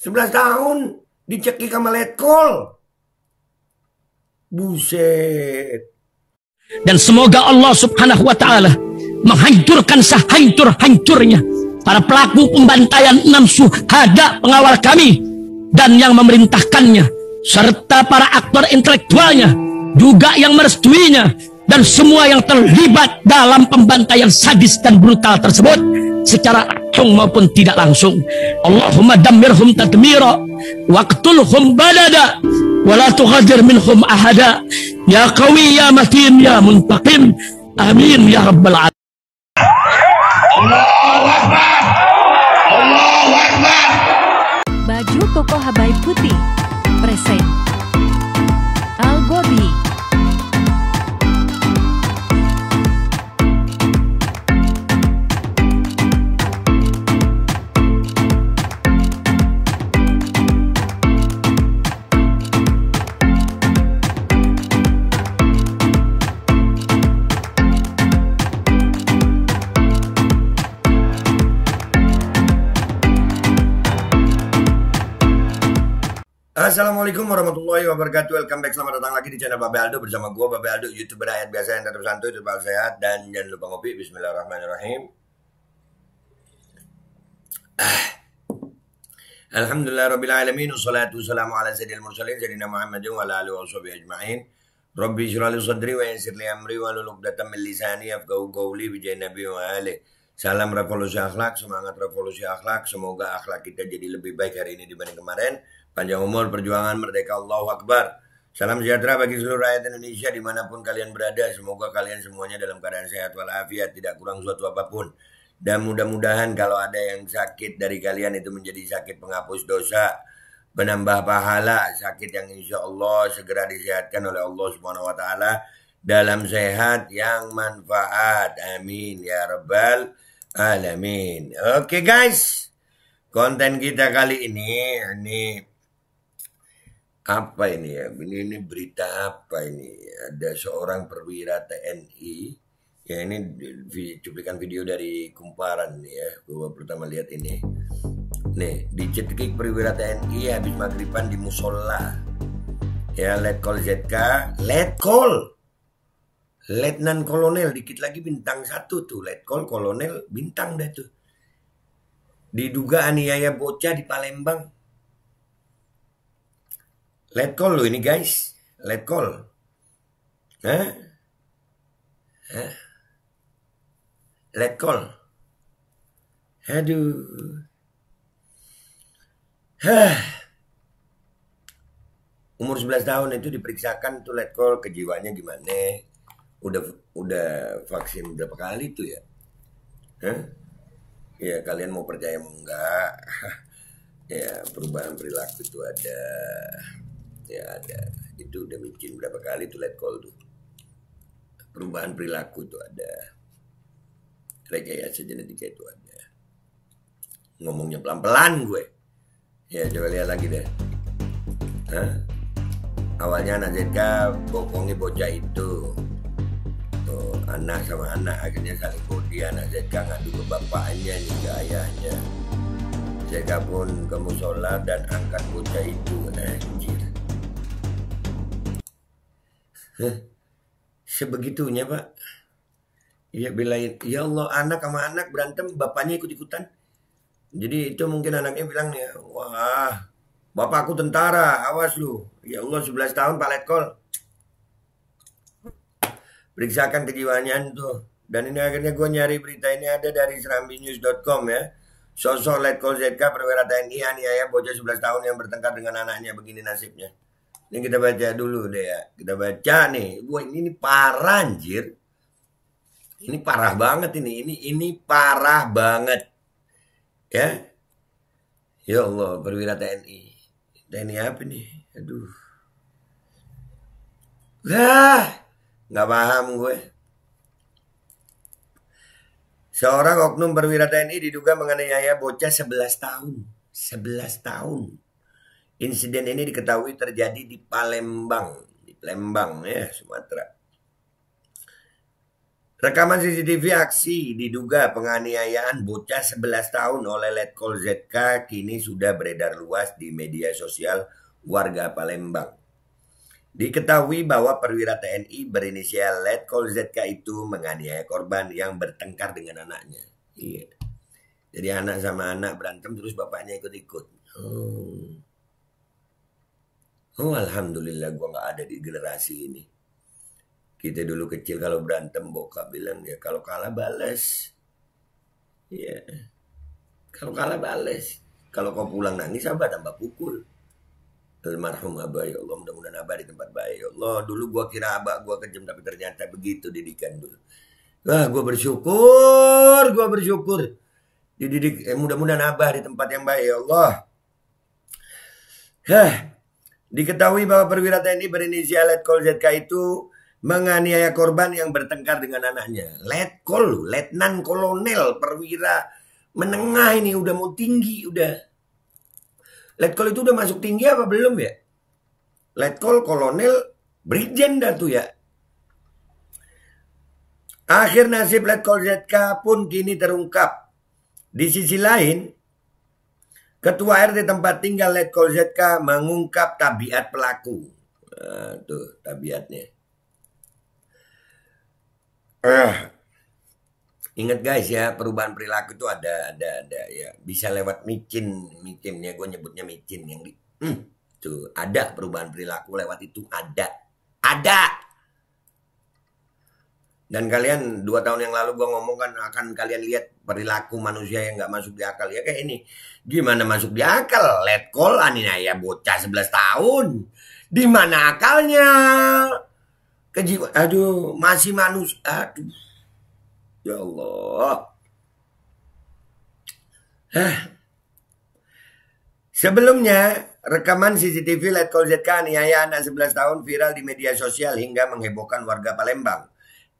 11 tahun dicekik sama letkol. Buset. Dan semoga Allah subhanahu wa ta'ala menghancurkan sehancur-hancurnya para pelaku pembantaian enam suhada pengawal kami dan yang memerintahkannya serta para aktor intelektualnya juga yang merestuinya dan semua yang terlibat dalam pembantaian sadis dan brutal tersebut secara langsung maupun tidak langsung Allahumma damirhum tadmira waqtulhum balada wala tughadir minhum ahada ya qawi ya matin ya muntaqim amin ya rabbal alamin Allahu Akbar Allahu Akbar Baju Koko Habaib Putih Present Assalamualaikum warahmatullahi wabarakatuh Welcome back, selamat datang lagi di channel Babe Aldo Bersama gue Babe Aldo, youtuber rakyat biasa yang tetap santuy, tetap sehat Dan jangan lupa ngopi, bismillahirrahmanirrahim ah. Alhamdulillah Rabbil Alamin Wassalatu wassalamu ala sayyidil mursalin Sayyidina Muhammadin wa ala alihi wa ajma'in Rabbi syrali sadri wa yassir li amri wa lulukdatan min lisani yafqahu qawli bi jannabi wa ali. Salam revolusi akhlak, semangat revolusi akhlak Semoga akhlak kita jadi lebih baik hari ini dibanding kemarin Panjang umur, perjuangan, merdeka, Allah Akbar. Salam sejahtera bagi seluruh rakyat Indonesia dimanapun kalian berada. Semoga kalian semuanya dalam keadaan sehat walafiat, tidak kurang suatu apapun. Dan mudah-mudahan kalau ada yang sakit dari kalian itu menjadi sakit penghapus dosa, penambah pahala, sakit yang insya Allah segera disehatkan oleh Allah Subhanahu Wa Taala dalam sehat yang manfaat. Amin ya rabbal alamin. Oke okay, guys, konten kita kali ini ini apa ini ya? Ini ini berita apa ini? Ada seorang perwira TNI ya ini cuplikan video dari kumparan nih ya. Gua pertama lihat ini. Nih, dicekik perwira TNI habis maghriban di musola. Ya, let call ZK, let Letkol. Letnan Kolonel, dikit lagi bintang satu tuh. let Letkol Kolonel bintang dah tuh. Diduga aniaya bocah di Palembang Let call loh ini guys, let call. Hah? Hah? Let call. Aduh. Hah. Umur 11 tahun itu diperiksakan tuh let call kejiwanya gimana? Udah udah vaksin berapa kali tuh ya? Hah? Ya kalian mau percaya mau enggak? ya perubahan perilaku itu ada ya ada itu udah bikin berapa kali itu let call tuh perubahan perilaku tuh ada rekayasa genetika itu ada ngomongnya pelan-pelan gue ya coba lihat lagi deh Hah? awalnya anak ZK bokongi bocah itu tuh anak sama anak akhirnya saling bodi anak ZK ngadu ke bapaknya nih ke ayahnya ZK pun kamu sholat dan angkat bocah itu anjir Sebegitunya pak. ya bilain. Ya Allah anak sama anak berantem bapaknya ikut ikutan. Jadi itu mungkin anaknya bilang ya wah bapak tentara awas lu. Ya Allah 11 tahun pak letkol. Periksakan kejiwaannya tuh. Dan ini akhirnya gue nyari berita ini ada dari serambinews.com ya. Sosok Letkol ZK perwira TNI aniaya bocah 11 tahun yang bertengkar dengan anaknya begini nasibnya. Ini kita baca dulu deh ya. Kita baca nih. Gue ini, ini parah anjir. Ini parah banget ini. Ini ini parah banget. Ya. Ya Allah, perwira TNI. TNI apa nih? Aduh. Lah, nggak paham gue. Seorang oknum perwira TNI diduga menganiaya bocah 11 tahun. 11 tahun Insiden ini diketahui terjadi di Palembang, di Palembang ya, Sumatera. Rekaman CCTV aksi diduga penganiayaan bocah 11 tahun oleh Letkol ZK kini sudah beredar luas di media sosial warga Palembang. Diketahui bahwa perwira TNI berinisial Letkol ZK itu menganiaya korban yang bertengkar dengan anaknya. Iya. Jadi anak sama anak berantem terus bapaknya ikut-ikut. Hmm. Oh alhamdulillah gue gak ada di generasi ini. Kita dulu kecil kalau berantem bokap bilang ya kalau kalah bales. Ya. Yeah. Kalau kalah bales. Kalau kau pulang nangis abah tambah pukul. Almarhum abah ya Allah mudah-mudahan abah di tempat baik ya Allah. Dulu gue kira abah gue kejam tapi ternyata begitu didikan dulu. Wah gue bersyukur, gue bersyukur. Dididik eh, mudah-mudahan abah di tempat yang baik ya Allah. Hah, Diketahui bahwa perwira TNI berinisial Letkol ZK itu menganiaya korban yang bertengkar dengan anaknya. Letkol, letnan kolonel, perwira menengah ini udah mau tinggi, udah. Letkol itu udah masuk tinggi apa belum ya? Letkol, kolonel, brigjen dah tuh ya. Akhir nasib Letkol ZK pun kini terungkap. Di sisi lain, Ketua RT tempat tinggal Letkol ZK mengungkap tabiat pelaku. Nah, tuh tabiatnya. Eh, ingat guys ya perubahan perilaku itu ada ada ada ya bisa lewat micin micinnya gue nyebutnya micin yang di hmm, tuh ada perubahan perilaku lewat itu ada ada dan kalian dua tahun yang lalu gue ngomong kan akan kalian lihat perilaku manusia yang nggak masuk di akal ya kayak ini. Gimana masuk di akal? Let call ya bocah 11 tahun. Di mana akalnya? Kejiwa, aduh masih manusia. Aduh. Ya Allah. Hah. Sebelumnya, rekaman CCTV Let Call ZK aniaya anak 11 tahun viral di media sosial hingga menghebohkan warga Palembang.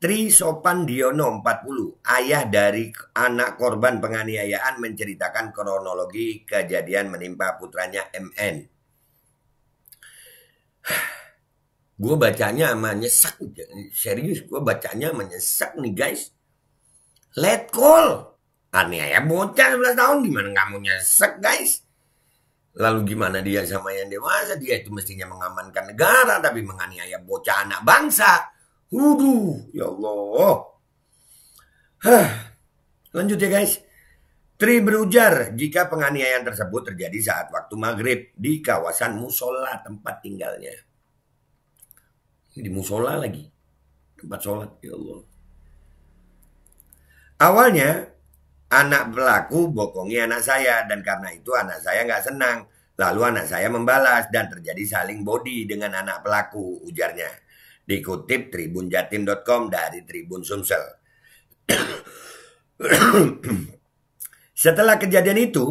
Tri Sopandiono 40, ayah dari anak korban penganiayaan menceritakan kronologi kejadian menimpa putranya MN. gue bacanya menyesak, serius gue bacanya menyesak nih guys. Let call, aniaya bocah 11 tahun gimana kamu nyesek guys. Lalu gimana dia sama yang dewasa, dia itu mestinya mengamankan negara tapi menganiaya bocah anak bangsa Wudhu, Ya Allah. Hah. Lanjut ya guys. Tri berujar jika penganiayaan tersebut terjadi saat waktu maghrib di kawasan musola tempat tinggalnya. Di musola lagi. Tempat sholat. Ya Allah. Awalnya anak pelaku bokongi anak saya dan karena itu anak saya nggak senang. Lalu anak saya membalas dan terjadi saling body dengan anak pelaku ujarnya. Dikutip tribunjatim.com dari Tribun Sumsel. Setelah kejadian itu,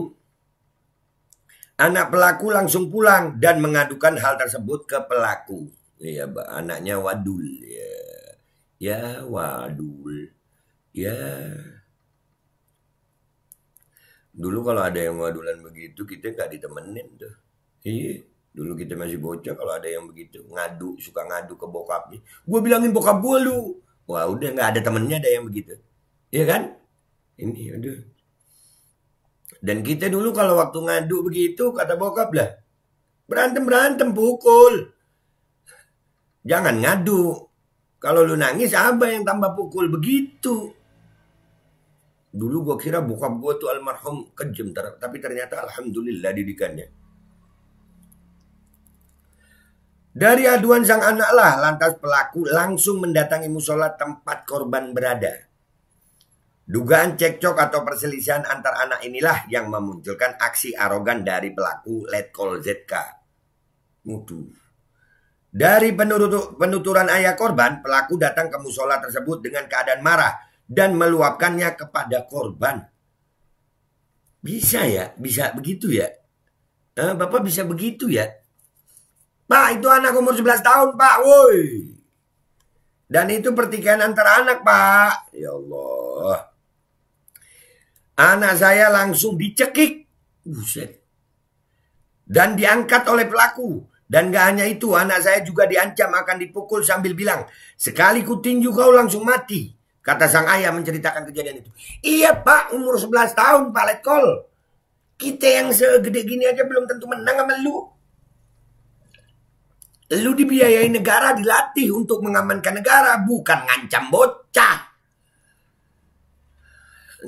anak pelaku langsung pulang dan mengadukan hal tersebut ke pelaku. Ya, anaknya Wadul. Ya, ya Wadul. Ya. Dulu kalau ada yang wadulan begitu kita nggak ditemenin tuh. Iya. Dulu kita masih bocah kalau ada yang begitu ngadu suka ngadu ke bokapnya. Gue bilangin bokap gue lu. Wah udah nggak ada temennya ada yang begitu. Iya kan? Ini aduh. Dan kita dulu kalau waktu ngadu begitu kata bokap lah. Berantem berantem pukul. Jangan ngadu. Kalau lu nangis apa yang tambah pukul begitu. Dulu gue kira bokap gue tuh almarhum kejam tapi ternyata alhamdulillah didikannya dari aduan sang anaklah lantas pelaku langsung mendatangi musola tempat korban berada. Dugaan cekcok atau perselisihan antar anak inilah yang memunculkan aksi arogan dari pelaku Letkol ZK. Mutu. Dari penuturan ayah korban, pelaku datang ke musola tersebut dengan keadaan marah dan meluapkannya kepada korban. Bisa ya, bisa begitu ya. Eh, Bapak bisa begitu ya. Pak, itu anak umur 11 tahun, Pak. Woi. Dan itu pertikaian antara anak, Pak. Ya Allah. Anak saya langsung dicekik. Buset. Dan diangkat oleh pelaku. Dan gak hanya itu, anak saya juga diancam akan dipukul sambil bilang, sekali kuting kau langsung mati. Kata sang ayah menceritakan kejadian itu. Iya pak, umur 11 tahun Pak Letkol. Kita yang segede gini aja belum tentu menang sama lu. Lu dibiayai negara dilatih untuk mengamankan negara, bukan ngancam bocah.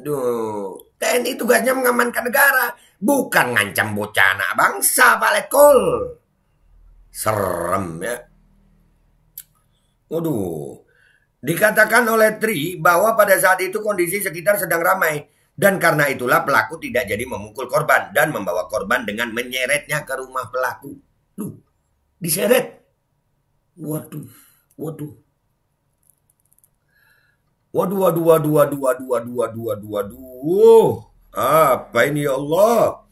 Duh, TNI tugasnya mengamankan negara, bukan ngancam bocah anak bangsa, Pak lekol, Serem ya. Waduh, dikatakan oleh Tri bahwa pada saat itu kondisi sekitar sedang ramai. Dan karena itulah pelaku tidak jadi memukul korban dan membawa korban dengan menyeretnya ke rumah pelaku. Duh, diseret. Waduh, waduh. Waduh, waduh, waduh, waduh, waduh, waduh, waduh, waduh, waduh. Oh, Apa ah, ini ya Allah?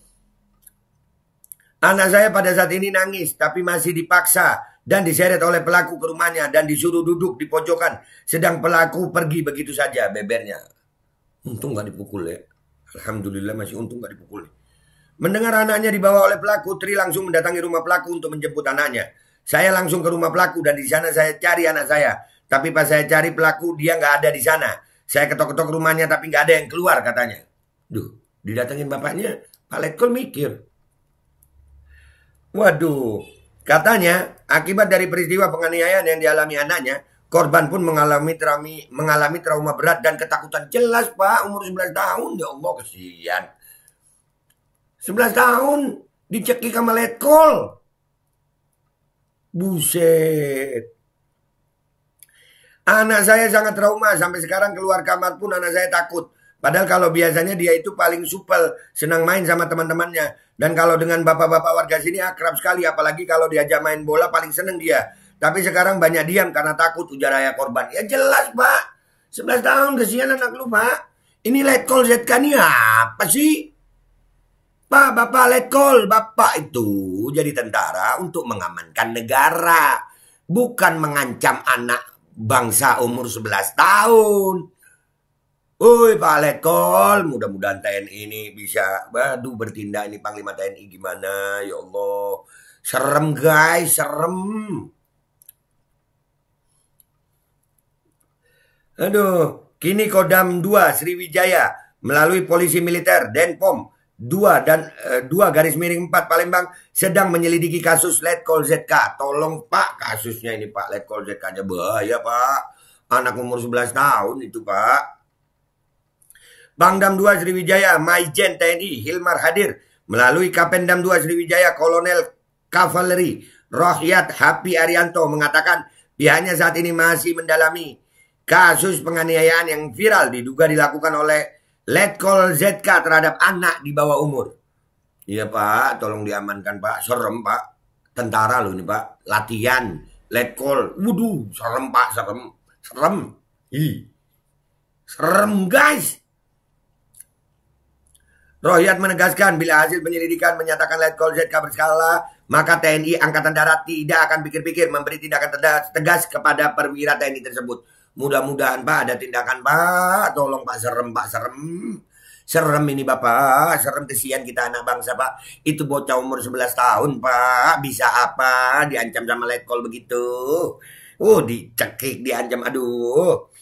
Anak saya pada saat ini nangis, tapi masih dipaksa dan diseret oleh pelaku ke rumahnya dan disuruh duduk di pojokan. Sedang pelaku pergi begitu saja bebernya. Untung gak dipukul ya. Alhamdulillah masih untung gak dipukul. Mendengar anaknya dibawa oleh pelaku, Tri langsung mendatangi rumah pelaku untuk menjemput anaknya. Saya langsung ke rumah pelaku dan di sana saya cari anak saya. Tapi pas saya cari pelaku, dia nggak ada di sana. Saya ketok-ketok rumahnya tapi nggak ada yang keluar katanya. Duh, didatengin bapaknya, Pak Letkol mikir. Waduh, katanya akibat dari peristiwa penganiayaan yang dialami anaknya, korban pun mengalami trauma, mengalami trauma berat dan ketakutan. Jelas Pak, umur 11 tahun, ya Allah kesian. 11 tahun dicekik sama letkol. Buset. Anak saya sangat trauma sampai sekarang keluar kamar pun anak saya takut. Padahal kalau biasanya dia itu paling supel, senang main sama teman-temannya. Dan kalau dengan bapak-bapak warga sini akrab sekali, apalagi kalau diajak main bola paling seneng dia. Tapi sekarang banyak diam karena takut ujar ayah korban. Ya jelas pak, 11 tahun kesian anak lu pak. Ini letkol ZK ini apa sih? Pak, Bapak Letkol, Bapak itu jadi tentara untuk mengamankan negara. Bukan mengancam anak bangsa umur 11 tahun. Woi Pak Letkol, mudah-mudahan TNI ini bisa Waduh bertindak ini Panglima TNI gimana ya Allah. Serem guys, serem. Aduh, kini Kodam 2 Sriwijaya melalui polisi militer Denpom dua dan e, eh, 2 garis miring 4 Palembang sedang menyelidiki kasus Letkol ZK. Tolong Pak kasusnya ini Pak Letkol ZK aja bahaya Pak. Anak umur 11 tahun itu Pak. Bangdam 2 Sriwijaya, Majen TNI Hilmar hadir melalui Kapendam 2 Sriwijaya Kolonel Kavaleri Rohyat Hapi Arianto mengatakan pihaknya saat ini masih mendalami kasus penganiayaan yang viral diduga dilakukan oleh letkol ZK terhadap anak di bawah umur. Iya pak, tolong diamankan pak, serem pak. Tentara loh ini pak, latihan, letkol, waduh, serem pak, serem, serem. hi, serem guys. Rohiat menegaskan bila hasil penyelidikan menyatakan Letkol ZK berskala, maka TNI Angkatan Darat tidak akan pikir-pikir memberi tindakan tegas kepada perwira TNI tersebut. Mudah-mudahan Pak ada tindakan Pak. Tolong Pak serem Pak serem. Serem ini Bapak, serem kesian kita anak bangsa Pak. Itu bocah umur 11 tahun Pak, bisa apa diancam sama letkol begitu. oh dicekik, diancam, aduh.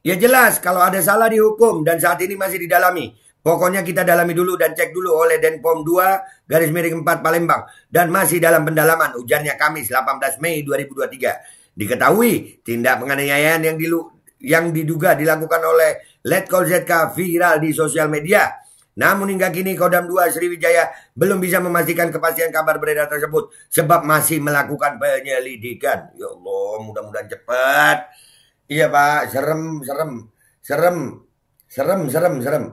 Ya jelas, kalau ada salah dihukum dan saat ini masih didalami. Pokoknya kita dalami dulu dan cek dulu oleh Denpom 2 garis miring 4 Palembang dan masih dalam pendalaman ujarnya Kamis 18 Mei 2023. Diketahui tindak penganiayaan yang dilu yang diduga dilakukan oleh Letkol ZK viral di sosial media. Namun hingga kini Kodam 2 Sriwijaya belum bisa memastikan kepastian kabar beredar tersebut sebab masih melakukan penyelidikan. Ya Allah, mudah-mudahan cepat. Iya, Pak, serem, serem, serem, serem, serem, serem.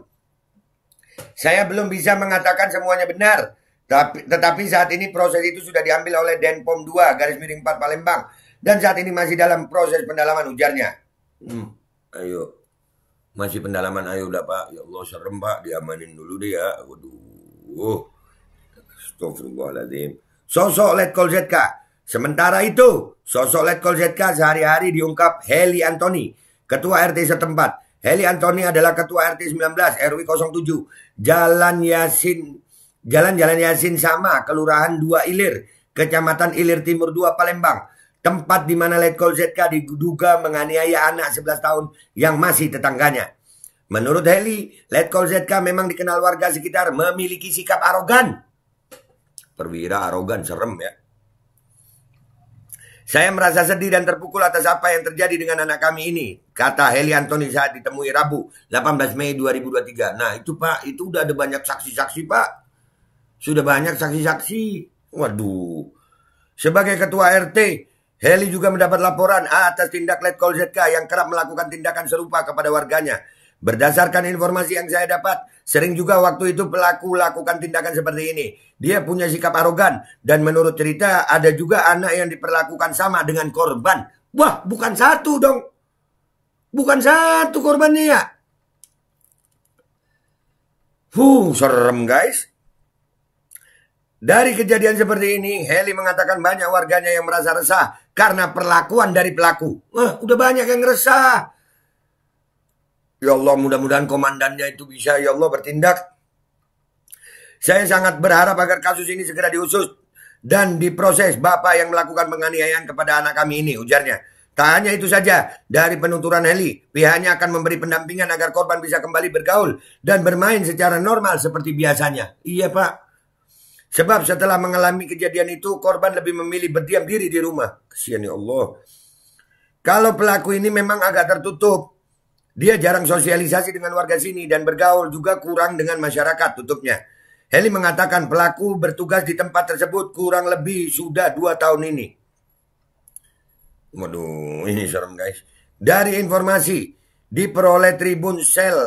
Saya belum bisa mengatakan semuanya benar, tapi tetapi saat ini proses itu sudah diambil oleh Denpom 2 garis miring 4 Palembang dan saat ini masih dalam proses pendalaman ujarnya. Hmm. Ayo, masih pendalaman ayo udah pak. Ya Allah serem pak, diamanin dulu dia. Ya. Waduh, Astagfirullahaladzim. Sosok Letkol ZK. Sementara itu, sosok Letkol ZK sehari-hari diungkap Heli Antoni, ketua RT setempat. Heli Antoni adalah ketua RT 19 RW 07 Jalan Yasin Jalan Jalan Yasin sama Kelurahan Dua Ilir Kecamatan Ilir Timur 2 Palembang tempat di mana Letkol ZK diduga menganiaya anak 11 tahun yang masih tetangganya. Menurut Heli, Letkol ZK memang dikenal warga sekitar memiliki sikap arogan. Perwira arogan serem ya. Saya merasa sedih dan terpukul atas apa yang terjadi dengan anak kami ini, kata Heli Antoni saat ditemui Rabu, 18 Mei 2023. Nah, itu Pak, itu udah ada banyak saksi-saksi, Pak. Sudah banyak saksi-saksi. Waduh. Sebagai ketua RT, Heli juga mendapat laporan atas tindak Letkol ZK yang kerap melakukan tindakan serupa kepada warganya. Berdasarkan informasi yang saya dapat, sering juga waktu itu pelaku lakukan tindakan seperti ini. Dia punya sikap arogan dan menurut cerita ada juga anak yang diperlakukan sama dengan korban. Wah, bukan satu dong. Bukan satu korbannya ya. Huh, serem guys. Dari kejadian seperti ini, Heli mengatakan banyak warganya yang merasa resah karena perlakuan dari pelaku. Wah, udah banyak yang resah. Ya Allah, mudah-mudahan komandannya itu bisa ya Allah bertindak. Saya sangat berharap agar kasus ini segera diusut dan diproses bapak yang melakukan penganiayaan kepada anak kami ini, ujarnya. Tak hanya itu saja, dari penuturan Heli, pihaknya akan memberi pendampingan agar korban bisa kembali bergaul dan bermain secara normal seperti biasanya. Iya, Pak. Sebab setelah mengalami kejadian itu, korban lebih memilih berdiam diri di rumah. Kesian ya Allah. Kalau pelaku ini memang agak tertutup, dia jarang sosialisasi dengan warga sini dan bergaul juga kurang dengan masyarakat tutupnya. Heli mengatakan pelaku bertugas di tempat tersebut kurang lebih sudah dua tahun ini. Waduh, ini serem guys. Dari informasi diperoleh Tribun Sel,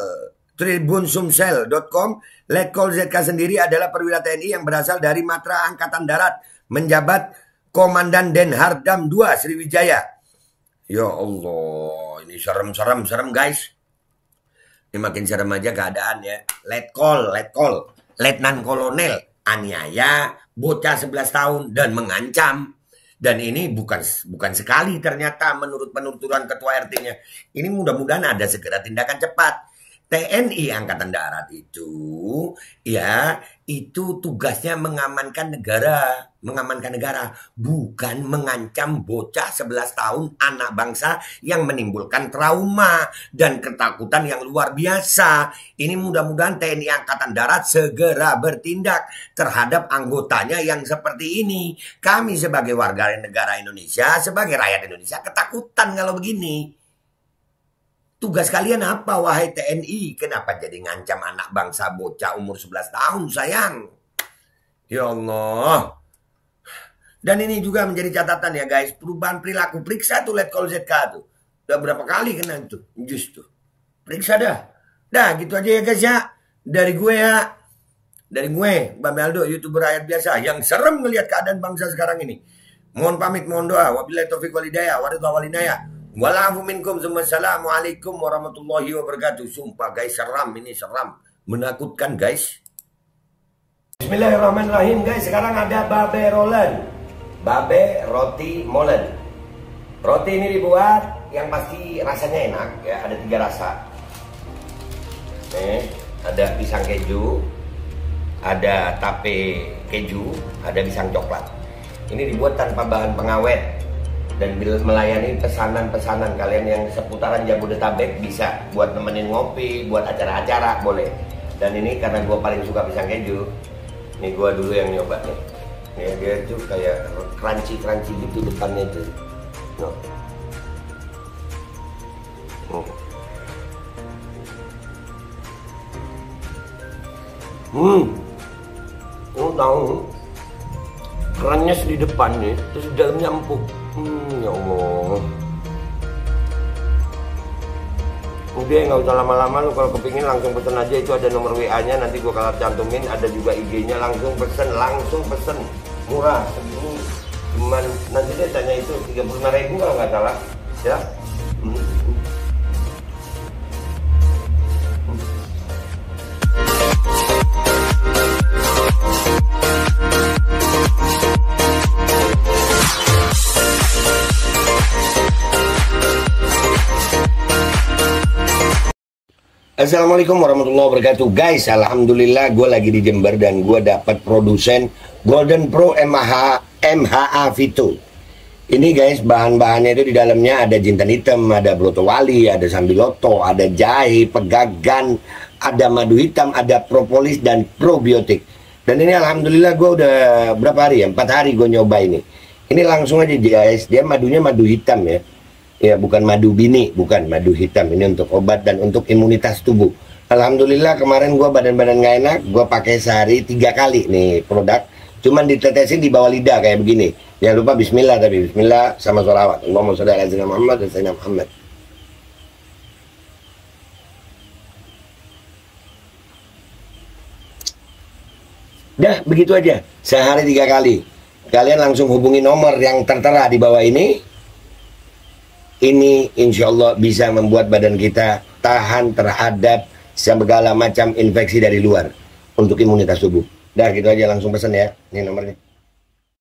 tribunsumsel.com Letkol ZK sendiri adalah perwira TNI yang berasal dari Matra Angkatan Darat, menjabat Komandan Den Hardam 2 Sriwijaya. Ya Allah, ini serem-serem, serem guys. Ini makin serem aja keadaan ya. Letkol, letkol, letnan kolonel, aniaya, bocah 11 tahun dan mengancam. Dan ini bukan bukan sekali ternyata menurut penuturan ketua RT-nya. Ini mudah-mudahan ada segera tindakan cepat TNI Angkatan Darat itu ya itu tugasnya mengamankan negara, mengamankan negara bukan mengancam bocah 11 tahun anak bangsa yang menimbulkan trauma dan ketakutan yang luar biasa. Ini mudah-mudahan TNI Angkatan Darat segera bertindak terhadap anggotanya yang seperti ini. Kami sebagai warga negara Indonesia, sebagai rakyat Indonesia ketakutan kalau begini. Tugas kalian apa wahai TNI? Kenapa jadi ngancam anak bangsa bocah umur 11 tahun sayang? Ya Allah. Dan ini juga menjadi catatan ya guys. Perubahan perilaku. Periksa tuh Letkol ZK tuh. Udah berapa kali kena itu. Justru. Periksa dah. Dah gitu aja ya guys ya. Dari gue ya. Dari gue, mbak Meldo YouTuber rakyat biasa. Yang serem ngelihat keadaan bangsa sekarang ini. Mohon pamit, mohon doa. Wabillahi taufiq walidayah. Waridwa walidayah. Walafu Assalamualaikum warahmatullahi wabarakatuh. Sumpah guys, seram ini seram. Menakutkan guys. Bismillahirrahmanirrahim guys. Sekarang ada babe rolen. Babe roti molen. Roti ini dibuat yang pasti rasanya enak ya. Ada tiga rasa. Nih, eh, ada pisang keju, ada tape keju, ada pisang coklat. Ini dibuat tanpa bahan pengawet dan bila melayani pesanan-pesanan kalian yang seputaran Jabodetabek bisa buat nemenin ngopi, buat acara-acara boleh. Dan ini karena gue paling suka pisang keju, ini gue dulu yang nyoba nih. Ya, dia tuh kayak crunchy crunchy gitu depannya tuh. No. Hmm. Hmm. tahu kerannya di depan nih, terus dalamnya empuk ya Allah udah nggak usah lama-lama lu kalau kepingin langsung pesen aja itu ada nomor WA nya nanti gua kalah cantumin ada juga IG nya langsung pesen langsung pesen murah segini cuman nanti dia tanya itu 35 ribu kalau nggak salah ya Assalamualaikum warahmatullahi wabarakatuh Guys, Alhamdulillah gue lagi di Jember dan gue dapat produsen Golden Pro MH, MHA Vito Ini guys, bahan-bahannya itu di dalamnya ada jintan hitam, ada bruto wali, ada sambiloto, ada jahe, pegagan, ada madu hitam, ada propolis dan probiotik Dan ini Alhamdulillah gue udah berapa hari ya, Empat hari gue nyoba ini Ini langsung aja guys, dia madunya madu hitam ya ya bukan madu bini bukan madu hitam ini untuk obat dan untuk imunitas tubuh Alhamdulillah kemarin gue badan-badan gak enak gue pakai sehari tiga kali nih produk cuman ditetesin di bawah lidah kayak begini jangan ya, lupa bismillah tapi bismillah sama sholawat Allahumma sholli ala sayyidina Muhammad dan sayyidina Muhammad Dah begitu aja sehari tiga kali kalian langsung hubungi nomor yang tertera di bawah ini ini insya Allah bisa membuat badan kita tahan terhadap segala macam infeksi dari luar untuk imunitas tubuh. Dah gitu aja langsung pesan ya, ini nomornya.